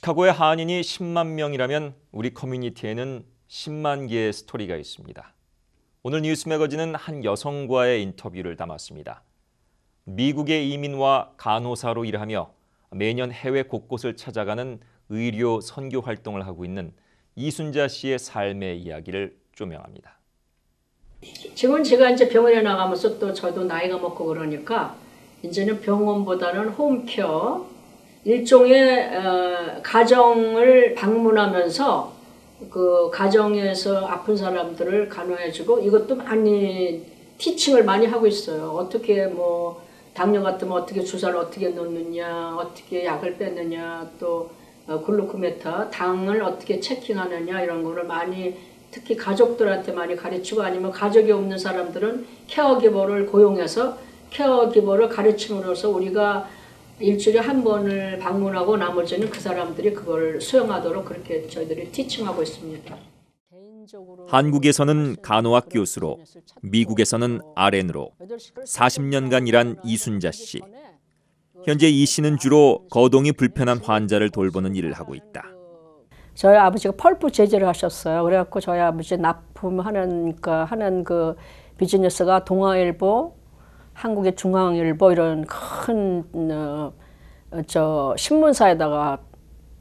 시카고의 한인이 10만 명이라면 우리 커뮤니티에는 10만 개의 스토리가 있습니다. 오늘 뉴스 매거진은 한 여성과의 인터뷰를 담았습니다. 미국의 이민와 간호사로 일하며 매년 해외 곳곳을 찾아가는 의료 선교 활동을 하고 있는 이순자 씨의 삶의 이야기를 조명합니다. 지금 제가 이제 병원에 나가면서 또 저도 나이가 먹고 그러니까 이제는 병원보다는 홈케어 일종의 어, 가정을 방문하면서 그 가정에서 아픈 사람들을 간호해주고 이것도 많이 티칭을 많이 하고 있어요. 어떻게 뭐 당뇨 같으면 어떻게 주사를 어떻게 놓느냐, 어떻게 약을 뺐느냐또 어, 글루코메타, 당을 어떻게 체킹하느냐 이런 거를 많이 특히 가족들한테 많이 가르치고 아니면 가족이 없는 사람들은 케어기버를 고용해서 케어기버를 가르침으로써 우리가 일주일에 한 번을 방문하고 나머지는 그 사람들이 그걸 수용하도록 그렇게 저희들이 티칭하고 있습니다. 한국에서는 간호학 교수로, 미국에서는 RN으로 40년간 일한 이순자 씨. 현재 이 씨는 주로 거동이 불편한 환자를 돌보는 일을 하고 있다. 저희 아버지가 펄프 제재를 하셨어요. 그래갖고 저희 아버지 납품하는 그 하는 그 비즈니스가 동아일보, 한국의 중앙일보 이런 큰 어, 저 신문사에다가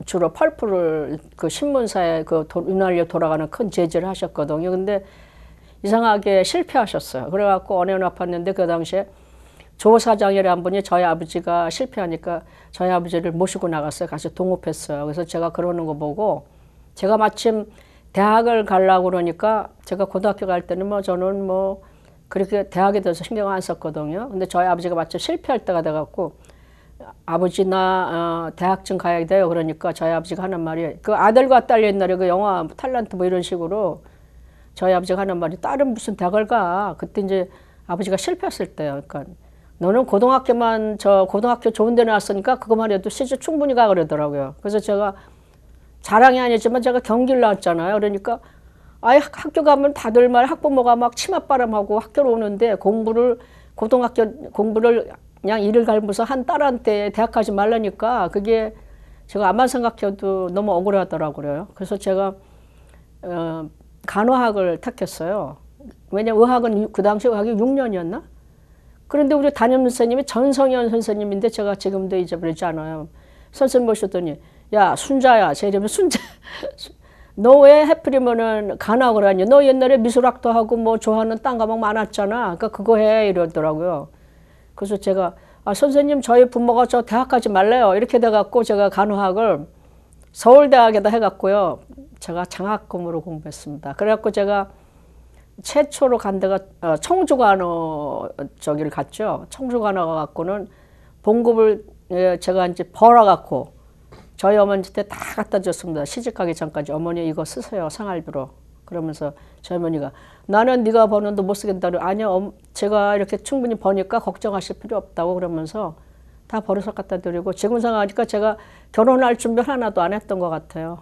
주로 펄프를 그 신문사에 그 도, 윤활유 돌아가는 큰 재질을 하셨거든요. 근데 이상하게 실패하셨어요. 그래갖고 언해원 아팠는데 그 당시에 조 사장이라는 분이 저희 아버지가 실패하니까 저희 아버지를 모시고 나갔어요. 같이 동업했어요. 그래서 제가 그러는 거 보고 제가 마침 대학을 가려고 그러니까 제가 고등학교 갈 때는 뭐 저는 뭐 그렇게 대학에 대해서 신경 안 썼거든요. 근데 저희 아버지가 마침 실패할 때가 돼갖고 아버지나 어, 대학쯤 가야 돼요. 그러니까 저희 아버지가 하는 말이 그 아들과 딸 옛날에 그 영화 탈란트 뭐, 뭐 이런 식으로 저희 아버지가 하는 말이 딸은 무슨 대학을 가. 그때 이제 아버지가 실패했을 때요. 그러니까 너는 고등학교만 저 고등학교 좋은 데 나왔으니까 그것만 해도 시집 충분히 가 그러더라고요. 그래서 제가 자랑이 아니지만 제가 경기를 나왔잖아요. 그러니까 아예 학교 가면 다들 말 학부모가 막 치맛바람하고 학교로 오는데 공부를 고등학교 공부를 그냥 일을 갈면서 한 딸한테 대학 가지 말라니까 그게 제가 아만 생각해도 너무 억울하더라고요. 그래서 제가 어, 간호학을 택했어요. 왜냐 의학은 그 당시 의학이 6년이었나? 그런데 우리 담임 선생님이 전성현 선생님인데 제가 지금도 잊어버리지 않아요. 선생님 모셨더니 야 순자야 제 이름이 순자 너 왜 해프리면은 간학을 하냐너 옛날에 미술학도 하고 뭐 좋아하는 딴 과목 많았잖아 그러니까 그거 해 이러더라고요 그래서 제가 아, 선생님 저희 부모가 저 대학 가지 말래요. 이렇게 돼갖고 제가 간호학을 서울대학에다 해갖고요. 제가 장학금으로 공부했습니다. 그래갖고 제가 최초로 간 데가 어, 청주간호 저기를 갔죠. 청주간호 가갖고는 봉급을 예, 제가 이제 벌어갖고 저희 어머니 한테다 갖다 줬습니다. 시집 가기 전까지 어머니 이거 쓰세요 생활비로 그러면서 젊은이가 나는 네가 버는 돈 못 쓰겠다. 아니요, 제가 이렇게 충분히 버니까 걱정하실 필요 없다고 그러면서 다 버릇을 갖다 드리고 지금 생각하니까 제가 결혼할 준비를 하나도 안 했던 것 같아요.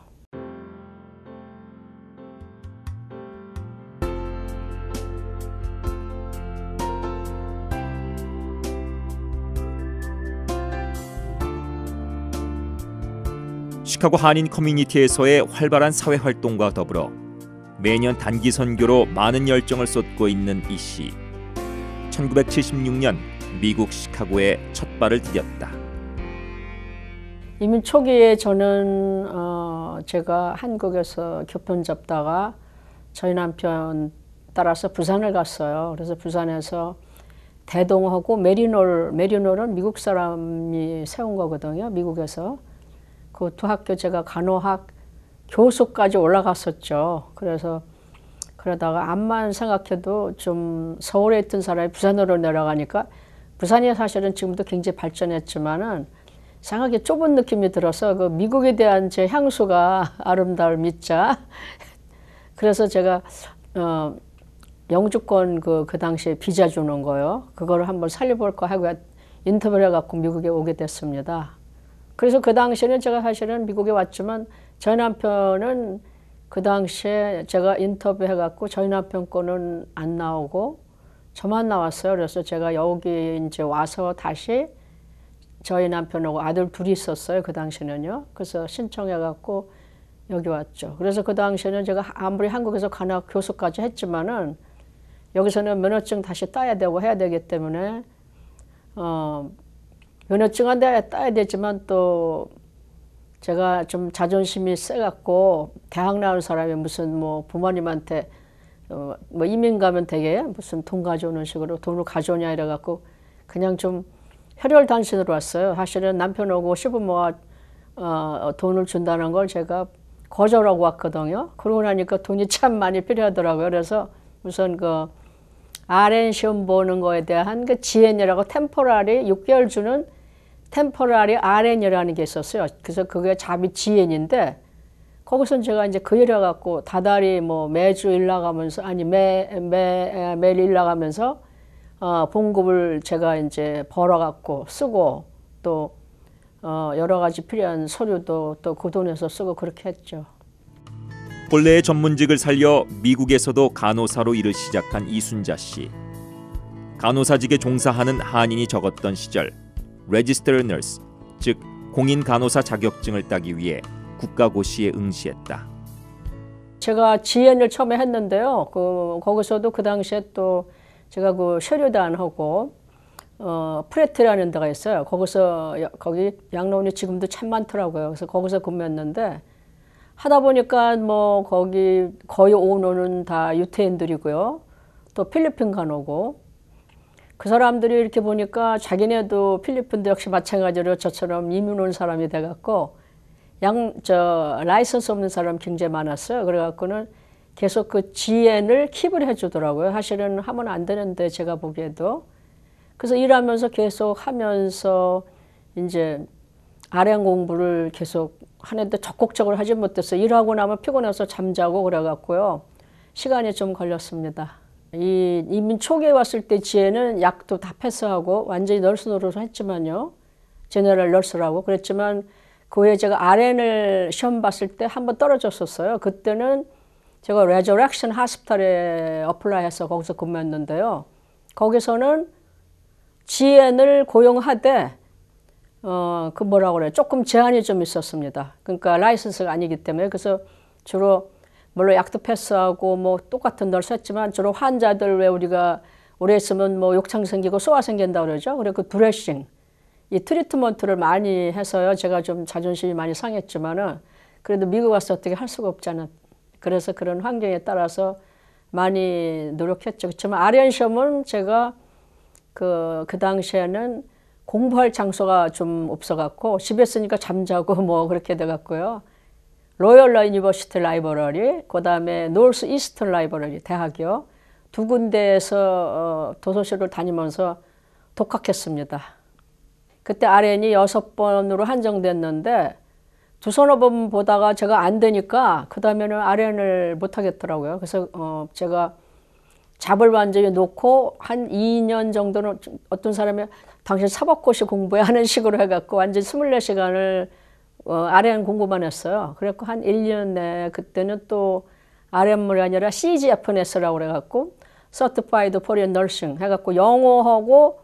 시카고 한인 커뮤니티에서의 활발한 사회 활동과 더불어 매년 단기 선교로 많은 열정을 쏟고 있는 이 씨. 1976년 미국 시카고에 첫 발을 디뎠다. 이민 초기에 저는 어 제가 한국에서 교편 잡다가 저희 남편 따라서 부산을 갔어요. 그래서 부산에서 대동하고 메리놀, 메리놀은 미국 사람이 세운 거거든요. 미국에서. 그것 학교 제가 간호학 교수까지 올라갔었죠. 그래서 그러다가 암만 생각해도 좀 서울에 있던 사람이 부산으로 내려가니까 부산이 사실은 지금도 굉장히 발전했지만은 생각이 좁은 느낌이 들어서 그 미국에 대한 제 향수가 아름다울 믿자 그래서 제가 어 영주권 그, 그 당시에 비자 주는 거요 그거를 한번 살려볼까 하고 인터뷰를 해갖고 미국에 오게 됐습니다 그래서 그 당시에는 제가 사실은 미국에 왔지만 저희 남편은 그 당시에 제가 인터뷰해갖고 저희 남편 거는 안 나오고 저만 나왔어요. 그래서 제가 여기 이제 와서 다시 저희 남편하고 아들 둘이 있었어요. 그 당시는요. 그래서 신청해갖고 여기 왔죠. 그래서 그 당시에는 제가 아무리 한국에서 간학 교수까지 했지만은 여기서는 면허증 다시 따야 되고 해야 되기 때문에 어, 면허증은 따야 되지만 또 제가 좀 자존심이 세갖고 대학 나온 사람이 무슨 뭐 부모님한테 어, 뭐 이민 가면 되게 무슨 돈 가져오는 식으로 돈을 가져오냐 이래갖고 그냥 좀 혈혈단신으로 왔어요. 사실은 남편오고 시부모가 어, 돈을 준다는 걸 제가 거절하고 왔거든요. 그러고 나니까 돈이 참 많이 필요하더라고요. 그래서 우선 그 RN 시험 보는 거에 대한 그 GN이라고 템포라리 6개월 주는 템포라리 RN이라는 게 있었어요. 그래서 그게 잡이 GN인데 거기선 제가 이제 그일해 갖고 다달이 뭐 매주 일 나가면서 아니 매매 아, 매일 일 나가면서 어 봉급을 제가 이제 벌어 갖고 쓰고 또 어, 여러 가지 필요한 서류도 또 그 돈에서 쓰고 그렇게 했죠. 본래의 전문직을 살려 미국에서도 간호사로 일을 시작한 이순자 씨. 간호사직에 종사하는 한인이 적었던 시절 레지스터 널스 즉 공인 간호사 자격증을 따기 위해 국가고시에 응시했다. 제가 지엔을 처음에 했는데요. 그 거기서도 그 당시에 또 제가 그 셔류단하고 어, 프레트라는 데가 있어요. 거기서 여, 거기 양로원이 지금도 참 많더라고요. 그래서 거기서 근무했는데 하다 보니까 뭐 거기 거의 오너는 다 유태인들이고요. 또 필리핀 간호고 그 사람들이 이렇게 보니까 자기네도 필리핀도 역시 마찬가지로 저처럼 이민 온 사람이 돼갖고 양, 저, 라이선스 없는 사람 굉장히 많았어요. 그래갖고는 계속 그 GN을 킵을 해주더라고요. 사실은 하면 안 되는데 제가 보기에도. 그래서 일하면서 계속 하면서 이제 아량 공부를 계속 하는데 적극적으로 하지 못했어요. 일하고 나면 피곤해서 잠자고 그래갖고요. 시간이 좀 걸렸습니다. 이 이민 초기에 왔을 때 지혜는 약도 다 패스하고 완전히 널스 노릇을 했지만요. 제너럴 널스라고 그랬지만 그에 후 제가 RN을 시험 봤을 때 한번 떨어졌었어요. 그때는 제가 레저렉션 하스피탈에 어플라이해서 거기서 근무했는데요. 거기서는 지 n 을 고용하되 어 그 뭐라 고 그래 조금 제한이 좀 있었습니다. 그러니까 라이선스가 아니기 때문에 그래서 주로 물론 약도 패스하고 뭐 똑같은 널 썼지만 주로 환자들 왜 우리가 오래 있으면 뭐 욕창 생기고 소화 생긴다 그러죠. 그리고그 브레싱 이 트리트먼트를 많이 해서요. 제가 좀 자존심이 많이 상했지만은 그래도 미국 와서 어떻게 할 수가 없잖아요. 그래서 그런 환경에 따라서 많이 노력했죠. 그렇지만 아리안 시험은 제가 그, 그 당시에는 공부할 장소가 좀 없어갖고 집에 있으니까 잠자고 뭐 그렇게 돼갖고요. 로열 유니버시티 라이버러리, 그 다음에 노스 이스트 라이브러리 대학이요. 두 군데에서 어, 도서실을 다니면서 독학했습니다. 그때 RN이 여섯 번으로 한정됐는데 두 서너 번 보다가 제가 안 되니까 그 다음에는 RN을 못 하겠더라고요. 그래서 어 제가 잡을 완전히 놓고 한 2년 정도는 어떤 사람이 당신 사법고시 공부해 하는 식으로 해갖고 완전 24시간을 어, RM 공부만 했어요. 그래갖고 한 1년 내 그때는 또 RM이 아니라 CGFNS라고 그래갖고 Certified Korean Nursing 해갖고 영어하고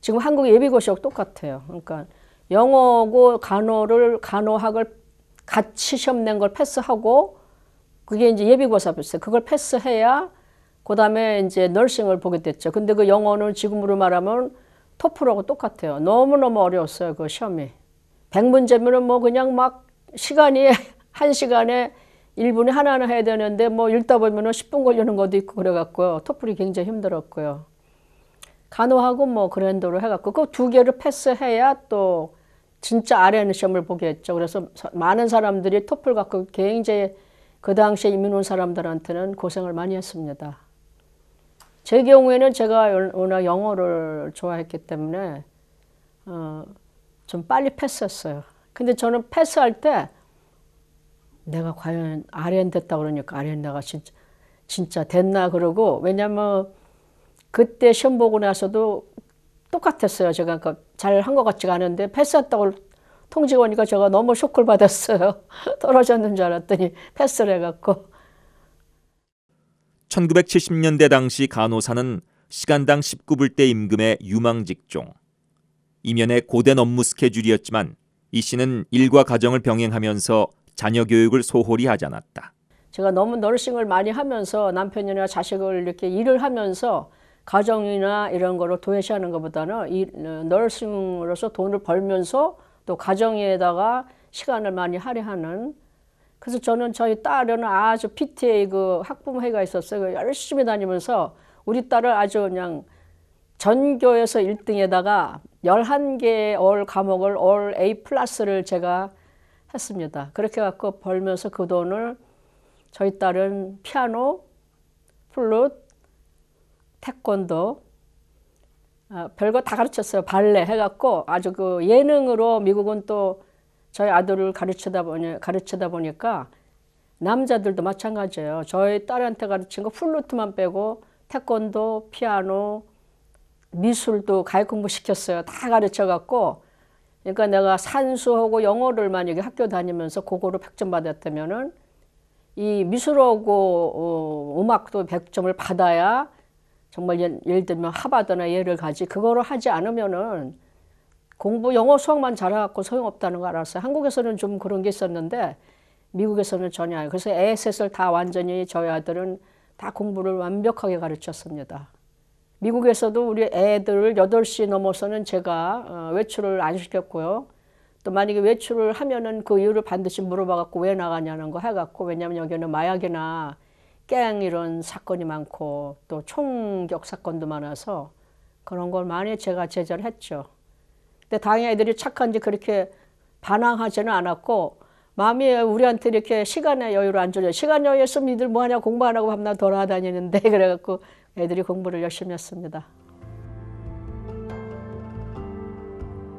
지금 한국 예비고시하고 똑같아요. 그러니까 영어고 간호를 간호학을 같이 시험 낸 걸 패스하고 그게 이제 예비고사 패스. 그걸 패스해야 그다음에 이제 널싱을 보게 됐죠. 근데 그 영어는 지금으로 말하면 토플하고 똑같아요. 너무너무 어려웠어요. 그 시험이. 백문제면은 뭐 그냥 막 시간이 한 시간에 1분에 하나하나 해야 되는데 뭐 읽다 보면은 10분 걸리는 것도 있고 그래갖고요. 토플이 굉장히 힘들었고요. 간호하고 뭐 그랜도로 해갖고 그 두 개를 패스해야 또 진짜 아래는 시험을 보게 했죠. 그래서 많은 사람들이 토플 갖고 굉장히 그 당시에 이민 온 사람들한테는 고생을 많이 했습니다. 제 경우에는 제가 워낙 영어를 좋아했기 때문에 어, 좀 빨리 패스했어요. 근데 저는 패스할 때 내가 과연 아련 됐다 그러니까 아련 내가 진짜 진짜 됐나 그러고 왜냐면 그때 시험 보고 나서도 똑같았어요. 제가 그러니까 잘한 것 같지가 않은데 패스했다고 통지가 오니까 제가 너무 쇼크를 받았어요. 떨어졌는 줄 알았더니 패스를 해갖고. 1970년대 당시 간호사는 시간당 19불대 임금의 유망 직종. 이면에 고된 업무 스케줄이었지만 이 씨는 일과 가정을 병행하면서 자녀 교육을 소홀히 하지 않았다. 제가 너무 널싱을 많이 하면서 남편이나 자식을 이렇게 일을 하면서 가정이나 이런 거로 도외시하는 것보다는 이 널싱으로서 어, 돈을 벌면서 또 가정에다가 시간을 많이 할애하는 그래서 저는 저희 딸은 아주 PTA 그 학부모회가 있었어요. 열심히 다니면서 우리 딸을 아주 그냥 전교에서 1등에다가 11개의 올 과목을 올 A 플러스를 제가 했습니다. 그렇게 갖고 벌면서 그 돈을 저희 딸은 피아노, 플룻, 태권도, 아, 별거 다 가르쳤어요. 발레 해갖고 아주 그 예능으로 미국은 또 저희 아들을 가르치다 보니 가르치다 보니까 남자들도 마찬가지예요. 저희 딸한테 가르친 거 플루트만 빼고 태권도, 피아노, 미술도 가입 공부 시켰어요. 다 가르쳐 갖고 그러니까 내가 산수하고 영어를 만약에 학교 다니면서 고거로 100점 받았다면은 이 미술하고 어, 음악도 100점을 받아야 정말 예, 예를 들면 하바드나 예를 가지 그거를 하지 않으면은 공부 영어 수학만 잘해갖고 소용없다는 거 알았어요. 한국에서는 좀 그런 게 있었는데 미국에서는 전혀 아니에요. 그래서 ASS를 다 완전히 저희 아들은 다 공부를 완벽하게 가르쳤습니다. 미국에서도 우리 애들을 8시 넘어서는 제가 어, 외출을 안 시켰고요. 또 만약에 외출을 하면은 그 이유를 반드시 물어봐갖고 왜 나가냐는 거 해갖고 왜냐면 여기는 마약이나 깽 이런 사건이 많고 또 총격 사건도 많아서 그런 걸 많이 제가 제재를 했죠. 근데 당연히 애들이 착한지 그렇게 반항하지는 않았고 마음이 우리한테 이렇게 시간의 여유를 안 줘요. 시간 여유 있으면 니들 뭐하냐 공부 안 하고 밤낮 돌아다니는데 그래갖고 애들이 공부를 열심히 했습니다.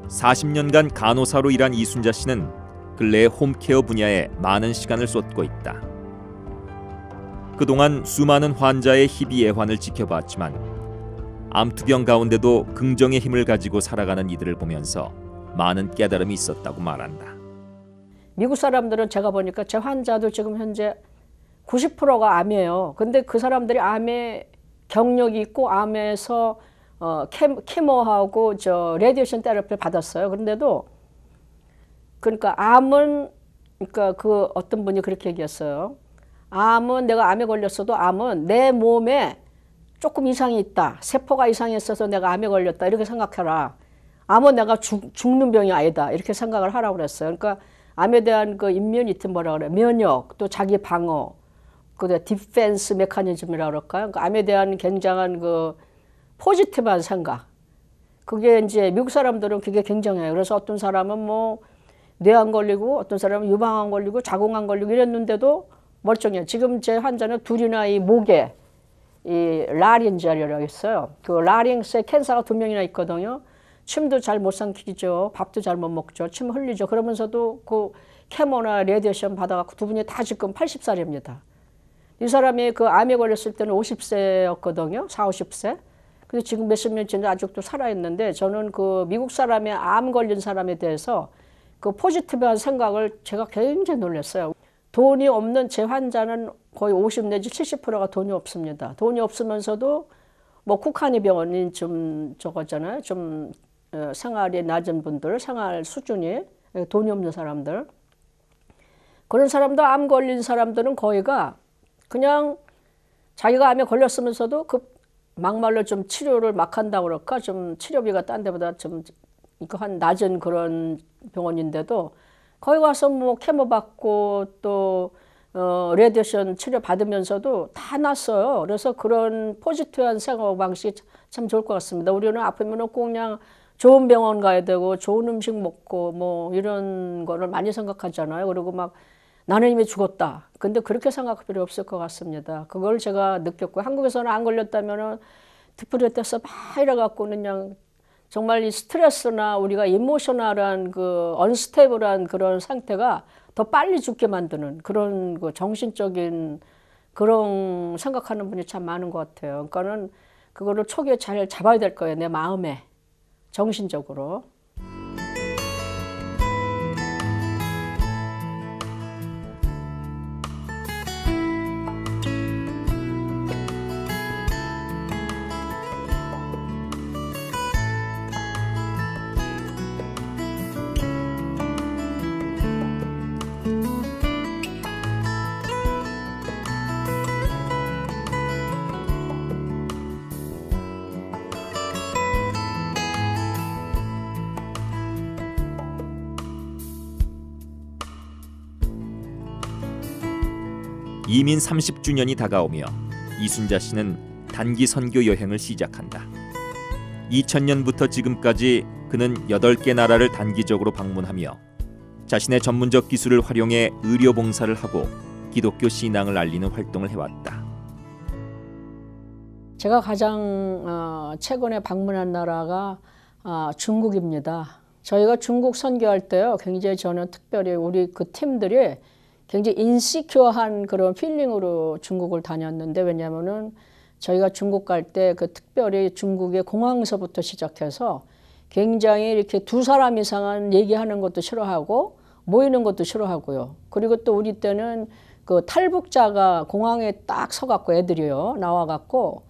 40년간 간호사로 일한 이순자 씨는 근래 홈케어 분야에 많은 시간을 쏟고 있다. 그동안 수많은 환자의 희비 애환을 지켜봤지만 암투병 가운데도 긍정의 힘을 가지고 살아가는 이들을 보면서 많은 깨달음이 있었다고 말한다. 미국 사람들은 제가 보니까 제환자들 지금 현재 90%가 암이에요. 근데 그 사람들이 암에 경력이 있고 암에서 어, 케모하고 저 레디에이션 테라피를 받았어요. 그런데도 그러니까 암은 그러니까 그 어떤 분이 그렇게 얘기했어요. 암은 내가 암에 걸렸어도 암은 내 몸에 조금 이상이 있다. 세포가 이상했어서 내가 암에 걸렸다. 이렇게 생각해라. 암은 내가 죽, 는 병이 아니다. 이렇게 생각을 하라고 그랬어요. 그러니까 암에 대한 그 인면이 있든 뭐라 그래. 면역, 또 자기 방어, 그 디펜스 메커니즘이라고 그럴까요? 그 암에 대한 굉장한 그 포지티브한 생각. 그게 이제 미국 사람들은 그게 굉장해요. 그래서 어떤 사람은 뭐뇌암 걸리고 어떤 사람은 유방암 걸리고 자궁암 걸리고 이랬는데도 멀쩡해요. 지금 제 환자는 둘이나 이 목에 이 라린자리라고 했어요. 그 라링스에 캔사가두 명이나 있거든요. 침도 잘 못 삼키죠. 밥도 잘 못 먹죠. 침 흘리죠. 그러면서도 그 케모나 레디션 받아갖고 두 분이 다 지금 80살입니다. 이 사람이 그 암에 걸렸을 때는 50세였거든요. 4, 50세. 근데 지금 몇십 년 지나 아직도 살아있는데 저는 그 미국 사람의 암 걸린 사람에 대해서 그 포지티브한 생각을 제가 굉장히 놀랐어요. 돈이 없는 제 환자는 거의 50 내지 70%가 돈이 없습니다. 돈이 없으면서도 뭐 국한이 병원인 좀 저거잖아요. 좀 어, 생활이 낮은 분들, 생활 수준이 돈이 없는 사람들. 그런 사람도 암 걸린 사람들은 거의가 그냥 자기가 암에 걸렸으면서도 그 막말로 좀 치료를 막 한다 고 그럴까 좀 치료비가 딴 데보다 좀 이거 한 낮은 그런 병원인데도 거기 가서 뭐 케모 받고 또 어, 레디션 치료 받으면서도 다 났어요. 그래서 그런 포지티브한 생활 방식이 참 좋을 것 같습니다. 우리는 아프면은 꼭 그냥 좋은 병원 가야 되고 좋은 음식 먹고 뭐 이런 거를 많이 생각하잖아요. 그리고 막 나는 이미 죽었다. 근데 그렇게 생각할 필요 없을 것 같습니다. 그걸 제가 느꼈고 한국에서는 안 걸렸다면은 디프레 때서 막 이래갖고는 그냥 정말 이 스트레스나 우리가 이모셔널한 그 언스테이블한 그런 상태가 더 빨리 죽게 만드는 그런 그 정신적인 그런 생각하는 분이 참 많은 것 같아요. 그러니까는 그거를 초기에 잘 잡아야 될 거예요. 내 마음에 정신적으로. 이민 30주년이 다가오며 이순자 씨는 단기 선교 여행을 시작한다. 2000년부터 지금까지 그는 8개 나라를 단기적으로 방문하며 자신의 전문적 기술을 활용해 의료 봉사를 하고 기독교 신앙을 알리는 활동을 해왔다. 제가 가장 어, 최근에 방문한 나라가 어, 중국입니다. 저희가 중국 선교할 때요, 굉장히 저는 특별히 우리 그 팀들이 굉장히 인시큐어한 그런 필링으로 중국을 다녔는데 왜냐면은 저희가 중국 갈 때 그 특별히 중국의 공항서부터 시작해서 굉장히 이렇게 두 사람 이상은 얘기하는 것도 싫어하고 모이는 것도 싫어하고요. 그리고 또 우리 때는 그 탈북자가 공항에 딱 서갖고 애들이요. 나와갖고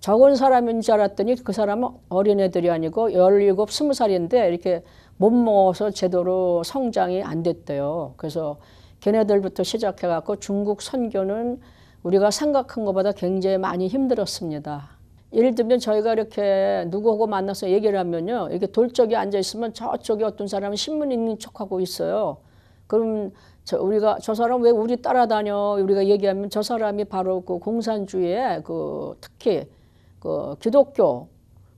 적은 사람인 줄 알았더니 그 사람은 어린애들이 아니고 17, 20살인데 이렇게 못 먹어서 제대로 성장이 안 됐대요. 그래서 걔네들부터 시작해갖고 중국 선교는 우리가 생각한 것보다 굉장히 많이 힘들었습니다. 예를 들면 저희가 이렇게 누구하고 만나서 얘기를 하면요. 이렇게 돌적이 앉아 있으면 저쪽에 어떤 사람은 신문 읽는 척하고 있어요. 그럼 저 우리가 저 사람 왜 우리 따라다녀? 우리가 얘기하면 저 사람이 바로 그공산주의에그 특히 그 기독교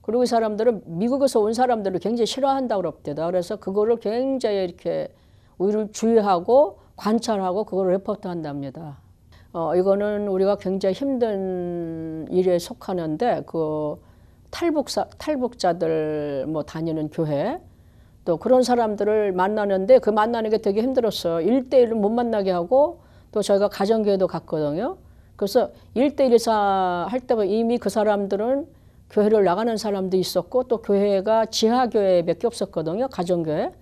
그리고 이 사람들은 미국에서 온 사람들을 굉장히 싫어한다 그럽대다. 그래서 그거를 굉장히 이렇게 우리를 주의하고 관찰하고 그걸 레포트 한답니다. 어, 이거는 우리가 굉장히 힘든 일에 속하는데 그 탈북사, 탈북자들 뭐 다니는 교회 또 그런 사람들을 만나는데 그 만나는 게 되게 힘들었어요. 일대일로못 만나게 하고 또 저희가 가정교회도 갔거든요. 그래서 일대일사할 때 이미 그 사람들은 교회를 나가는 사람도 있었고 또 교회가 지하교회 몇 개 없었거든요. 가정교회.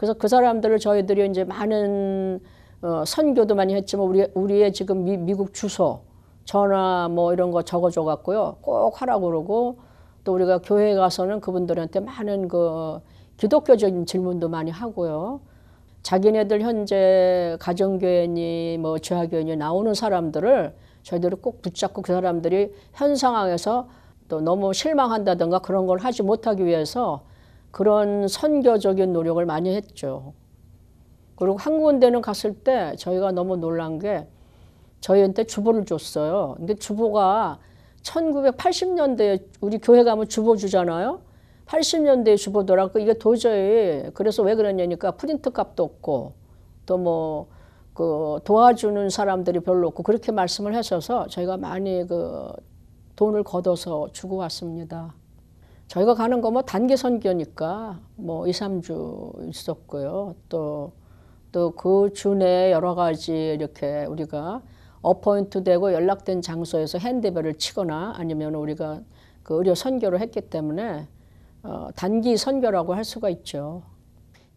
그래서 그 사람들을 저희들이 이제 많은 어, 선교도 많이 했지만 우리 우리의 지금 미, 미국 주소 전화 뭐 이런 거 적어줘 갖고요 꼭 하라고 그러고 또 우리가 교회에 가서는 그분들한테 많은 그 기독교적인 질문도 많이 하고요. 자기네들 현재 가정교회니 뭐 지하교회니 나오는 사람들을 저희들이 꼭 붙잡고 그 사람들이 현 상황에서 또 너무 실망한다든가 그런 걸 하지 못하기 위해서 그런 선교적인 노력을 많이 했죠. 그리고 한국군대는 갔을 때 저희가 너무 놀란 게 저희한테 주보를 줬어요. 근데 주보가 1980년대에 우리 교회 가면 주보 주잖아요. 80년대에 주보더라 이게 도저히 그래서 왜 그러냐니까 프린트 값도 없고 또 뭐 그 도와주는 사람들이 별로 없고 그렇게 말씀을 하셔서 저희가 많이 그 돈을 걷어서 주고 왔습니다. 저희가 가는 거 뭐 단기 선교니까 뭐 2, 3주 있었고요. 또 또 그 주내 여러 가지 이렇게 우리가 어포인트 되고 연락된 장소에서 핸드벨을 치거나 아니면 우리가 그 의료 선교를 했기 때문에 어, 단기 선교라고 할 수가 있죠.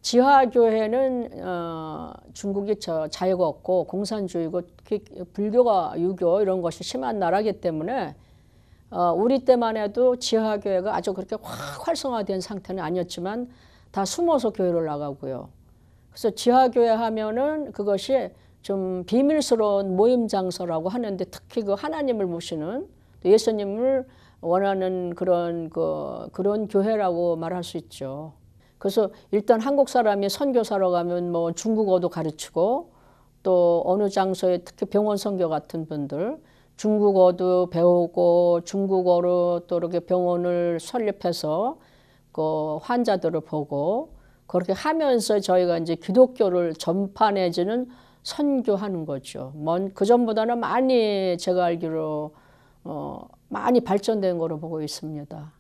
지하교회는 어, 중국이 저 자유가 없고 공산주의고 특히 불교가 유교 이런 것이 심한 나라기 때문에 어, 우리 때만 해도 지하교회가 아주 그렇게 확 활성화된 상태는 아니었지만 다 숨어서 교회를 나가고요. 그래서 지하교회 하면은 그것이 좀 비밀스러운 모임 장소라고 하는데 특히 그 하나님을 모시는 또 예수님을 원하는 그런 그 그런 교회라고 말할 수 있죠. 그래서 일단 한국 사람이 선교사로 가면 뭐 중국어도 가르치고 또 어느 장소에 특히 병원 선교 같은 분들 중국어도 배우고 중국어로 또 이렇게 병원을 설립해서 그 환자들을 보고 그렇게 하면서 저희가 이제 기독교를 전파내지는 선교하는 거죠. 먼그 전보다는 많이 제가 알기로 어, 많이 발전된 거로 보고 있습니다.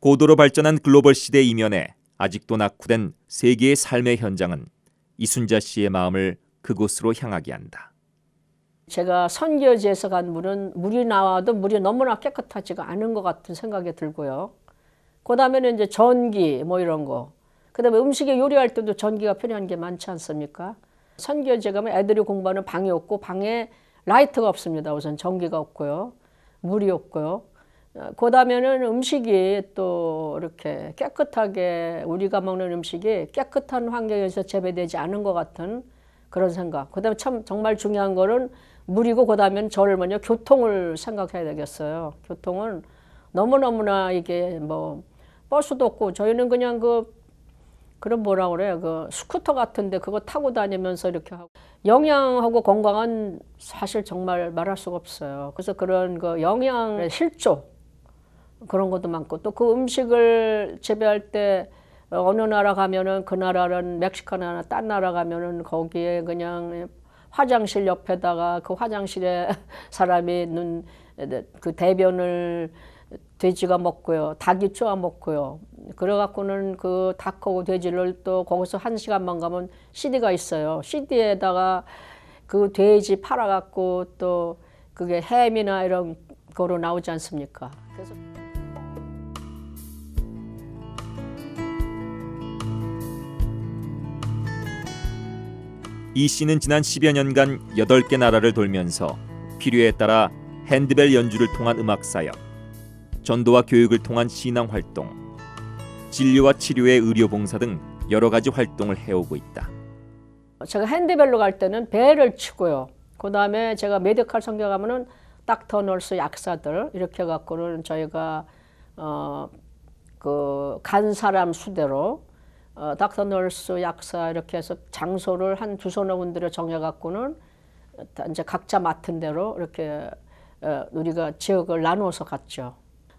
고도로 발전한 글로벌 시대 이면에 아직도 낙후된 세계의 삶의 현장은 이순자 씨의 마음을 그곳으로 향하게 한다. 제가 선교지에서 간 물은 물이 나와도 물이 너무나 깨끗하지가 않은 것 같은 생각이 들고요. 그 다음에는 이제 전기 뭐 이런 거. 그 다음에 음식에 요리할 때도 전기가 필요한 게 많지 않습니까? 선교제 가면 애들이 공부하는 방이 없고 방에 라이트가 없습니다. 우선 전기가 없고요. 물이 없고요. 어, 그 다음에는 음식이 또 이렇게 깨끗하게 우리가 먹는 음식이 깨끗한 환경에서 재배되지 않은 것 같은 그런 생각. 그 다음에 참 정말 중요한 거는 물이고 그다음에 저를 먼저 교통을 생각해야 되겠어요. 교통은 너무너무나 이게 뭐 버스도 없고 저희는 그냥 그 그런 뭐라 그래요. 그 스쿠터 같은데 그거 타고 다니면서 이렇게 하고 영양하고 건강은 사실 정말 말할 수가 없어요. 그래서 그런 그 영양 의 실조 그런 것도 많고 또 그 음식을 재배할 때 어느 나라 가면은 그 나라는 멕시코 나라 딴 나라 가면은 거기에 그냥 화장실 옆에다가 그 화장실에 사람이 눈 그 대변을 돼지가 먹고요. 닭이 쪼아 먹고요. 그래갖고는 그 닭하고 돼지를 또 거기서 한 시간만 가면 CD가 있어요. CD에다가 그 돼지 팔아갖고 또 그게 햄이나 이런 거로 나오지 않습니까? 그래서. 이 씨는 지난 10여 년간 8개 나라를 돌면서 필요에 따라 핸드벨 연주를 통한 음악 사역, 전도와 교육을 통한 신앙 활동, 진료와 치료의 의료 봉사 등 여러 가지 활동을 해오고 있다. 제가 핸드벨로 갈 때는 배를 치고요. 그 다음에 제가 메디컬 성경 가면은 닥터 널스 약사들 이렇게 갖고는 저희가 어그간 사람 수대로 어, 닥터 널스 약사 이렇게 해서 장소를 한 두서너 군데를 정해갖고는 이제 각자 맡은 대로 이렇게 어, 우리가 지역을 나눠서 갔죠.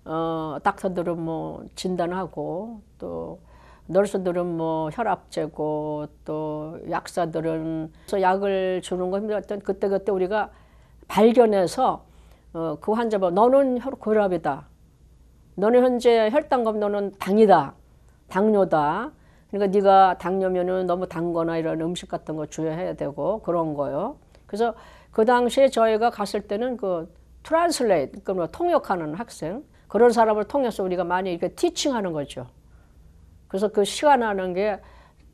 어, 닥터들은 뭐 진단하고 또 널스들은 뭐 혈압 재고 또 약사들은 그래서 약을 주는 거 힘들었던 그때 그때 우리가 발견해서 어, 그 환자분 너는 혈, 고혈압이다. 너는 현재 혈당검 도는 당이다. 당뇨다. 그러니까 네가 당뇨면은 너무 단거나 이런 음식 같은 거 주의해야 되고 그런 거요. 그래서 그 당시에 저희가 갔을 때는 그 트랜슬레이트, 그러니까 통역하는 학생 그런 사람을 통해서 우리가 많이 이렇게 티칭하는 거죠. 그래서 그 시간 하는 게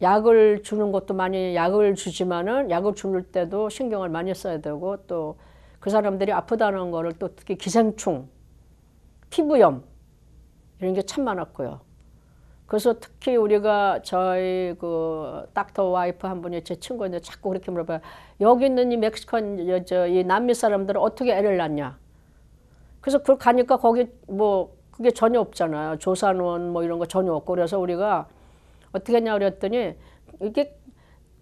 약을 주는 것도 많이 약을 주지만은 약을 주는 때도 신경을 많이 써야 되고 또 그 사람들이 아프다는 거를 또 특히 기생충, 피부염 이런 게 참 많았고요. 그래서 특히 우리가 저희 그 닥터 와이프 한 분이 제 친구인데 자꾸 그렇게 물어봐요. 여기 있는 이 멕시칸 여저 이 남미 사람들은 어떻게 애를 낳냐? 그래서 그걸 가니까 거기 뭐 그게 전혀 없잖아요. 조산원 뭐 이런 거 전혀 없고 그래서 우리가 어떻게 했냐 그랬더니 이게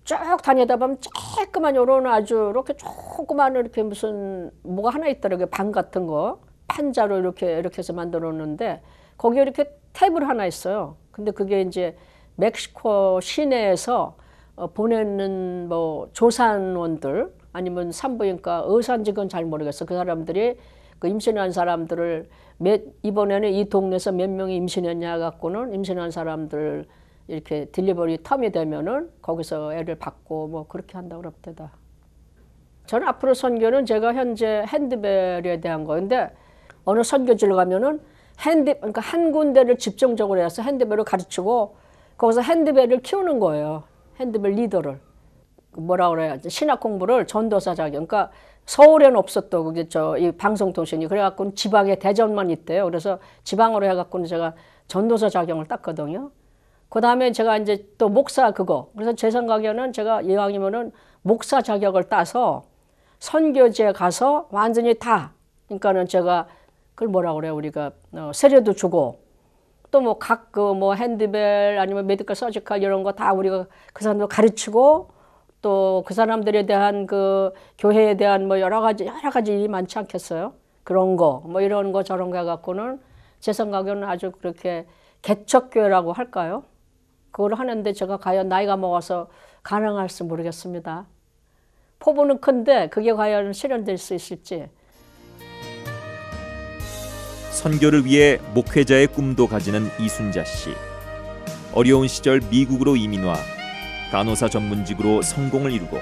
쭉 다니다 보면 쬐끄만 요런 아주 이렇게 조그만 이렇게 무슨 뭐가 하나 있더라고요. 방 같은 거 판자로 이렇게 이렇게 해서 만들어 놓는데 거기 에 이렇게 탭을 하나 있어요. 근데 그게 이제 멕시코 시내에서 어, 보내는 뭐 조산원들 아니면 산부인과 의사인직은 잘 모르겠어. 그 사람들이 그 임신한 사람들을 몇 이번에는 이 동네에서 몇 명이 임신했냐 갖고는 임신한 사람들 이렇게 딜리버리 텀이 되면은 거기서 애를 받고 뭐 그렇게 한다고 그럽대다. 저는 앞으로 선교는 제가 현재 핸드벨에 대한 거인데 어느 선교지를 가면은 핸드 그러니까 한 군데를 집중적으로 해서 핸드벨을 가르치고 거기서 핸드벨을 키우는 거예요. 핸드벨 리더를 그 뭐라 그래야지 신학 공부를 전도사 자격. 그러니까 서울에는 없었던 그게 저 이 방송통신이 그래갖고 지방에 대전만 있대요. 그래서 지방으로 해갖고는 제가 전도사 자격을 땄거든요. 그 다음에 제가 이제 또 목사 그거. 그래서 제 생각에는 제가 이왕이면은 목사 자격을 따서 선교지에 가서 완전히 다. 그러니까는 제가 그걸 뭐라 그래요? 우리가 어, 세례도 주고 또 뭐 각 그뭐 그 뭐 핸드벨 아니면 메디컬 서지컬 이런 거 다 우리가 그 사람들 가르치고 또 그 사람들에 대한 그 교회에 대한 뭐 여러 가지 여러 가지 일이 많지 않겠어요? 그런 거 뭐 이런 거 저런 거 갖고는 제 생각에는 아주 그렇게 개척교회라고 할까요? 그걸 하는데 제가 과연 나이가 먹어서 가능할지 모르겠습니다. 포부는 큰데 그게 과연 실현될 수 있을지 선교를 위해 목회자의 꿈도 가지는 이순자 씨. 어려운 시절 미국으로 이민와 간호사 전문직으로 성공을 이루고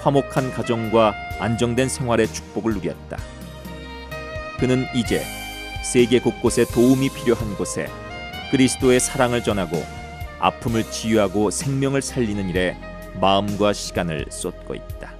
화목한 가정과 안정된 생활의 축복을 누렸다. 그는 이제 세계 곳곳에 도움이 필요한 곳에 그리스도의 사랑을 전하고 아픔을 치유하고 생명을 살리는 일에 마음과 시간을 쏟고 있다.